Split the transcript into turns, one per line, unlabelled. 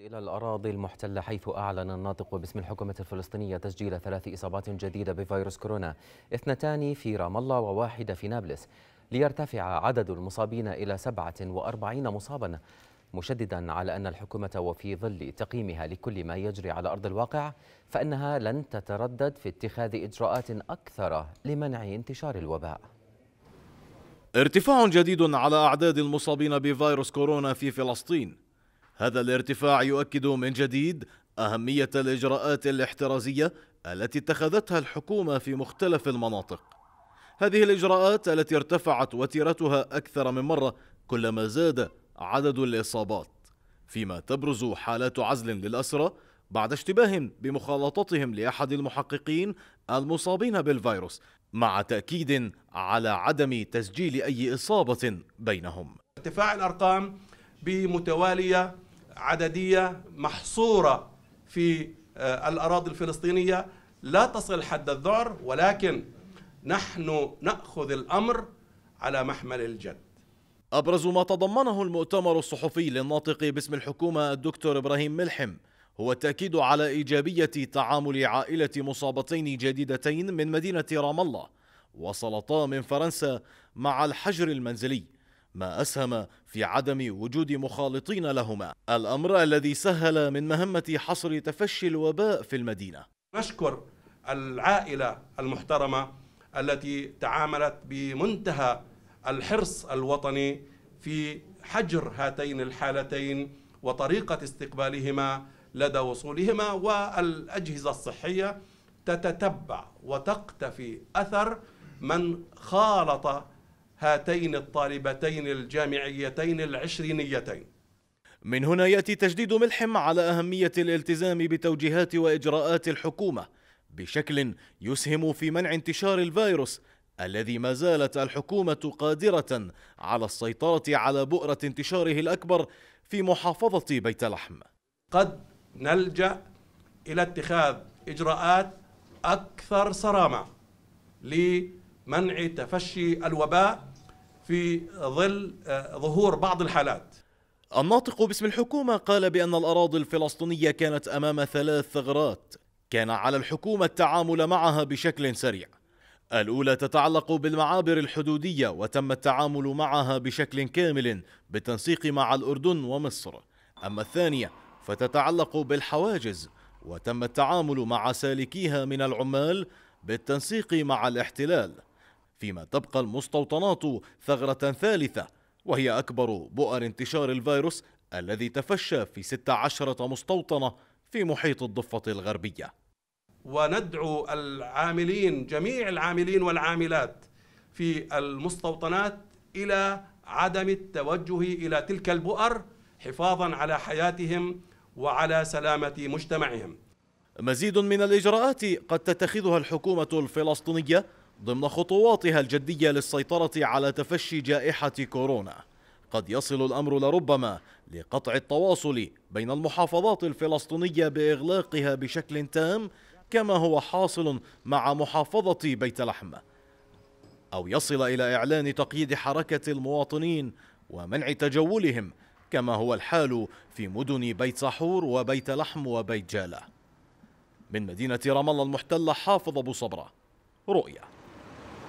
إلى الأراضي المحتلة حيث أعلن الناطق باسم الحكومة الفلسطينية تسجيل ثلاث إصابات جديدة بفيروس كورونا اثنتان في رام الله وواحدة في نابلس ليرتفع عدد المصابين إلى 47 مصابا مشددا على أن الحكومة وفي ظل تقييمها لكل ما يجري على أرض الواقع فإنها لن تتردد في اتخاذ إجراءات أكثر لمنع انتشار الوباء ارتفاع جديد على أعداد المصابين بفيروس كورونا في فلسطين هذا الارتفاع يؤكد من جديد أهمية الإجراءات الاحترازية التي اتخذتها الحكومة في مختلف المناطق هذه الإجراءات التي ارتفعت وتيرتها أكثر من مرة كلما زاد عدد الإصابات فيما تبرز حالات عزل للأسرى بعد اشتباه بمخالطتهم لأحد المحققين المصابين بالفيروس مع تأكيد على عدم تسجيل أي إصابة بينهم ارتفاع الأرقام بمتوالية عددية
محصورة في آه، الأراضي الفلسطينية لا تصل حد الذعر ولكن نحن نأخذ الأمر على محمل الجد
أبرز ما تضمنه المؤتمر الصحفي للناطق باسم الحكومة الدكتور إبراهيم ملحم هو التأكيد على إيجابية تعامل عائلة مصابتين جديدتين من مدينة رام الله وصلتا من فرنسا مع الحجر المنزلي ما أسهم في عدم وجود مخالطين لهما الأمر الذي سهل من مهمة حصر تفشي الوباء في المدينة
نشكر العائلة المحترمة التي تعاملت بمنتهى الحرص الوطني في حجر هاتين الحالتين وطريقة استقبالهما لدى وصولهما والأجهزة الصحية تتتبع وتقتفي أثر من خالط هاتين
الطالبتين الجامعيتين العشرينيتين من هنا يأتي تجديد ملحم على أهمية الالتزام بتوجيهات وإجراءات الحكومة بشكل يسهم في منع انتشار الفيروس الذي ما زالت الحكومة قادرة على السيطرة على بؤرة انتشاره الأكبر في محافظة بيت لحم قد نلجأ إلى اتخاذ إجراءات أكثر
صرامة لمنع تفشي الوباء في
ظل آه، ظهور بعض الحالات الناطق باسم الحكومة قال بأن الأراضي الفلسطينية كانت أمام ثلاث ثغرات كان على الحكومة التعامل معها بشكل سريع الأولى تتعلق بالمعابر الحدودية وتم التعامل معها بشكل كامل بالتنسيق مع الأردن ومصر أما الثانية فتتعلق بالحواجز وتم التعامل مع سالكيها من العمال بالتنسيق مع الاحتلال فيما تبقى المستوطنات ثغرة ثالثة وهي أكبر بؤر انتشار الفيروس الذي تفشى في 16 مستوطنة في محيط الضفة الغربية
وندعو العاملين جميع العاملين والعاملات في المستوطنات إلى عدم التوجه إلى تلك البؤر حفاظا على حياتهم وعلى سلامة مجتمعهم
مزيد من الإجراءات قد تتخذها الحكومة الفلسطينية ضمن خطواتها الجدية للسيطرة على تفشي جائحة كورونا قد يصل الأمر لربما لقطع التواصل بين المحافظات الفلسطينية بإغلاقها بشكل تام كما هو حاصل مع محافظة بيت لحم أو يصل إلى إعلان تقييد حركة المواطنين ومنع تجولهم كما هو الحال في مدن بيت صحور وبيت لحم وبيت جالة من مدينة رام الله المحتلة حافظ أبو صبرة رؤيا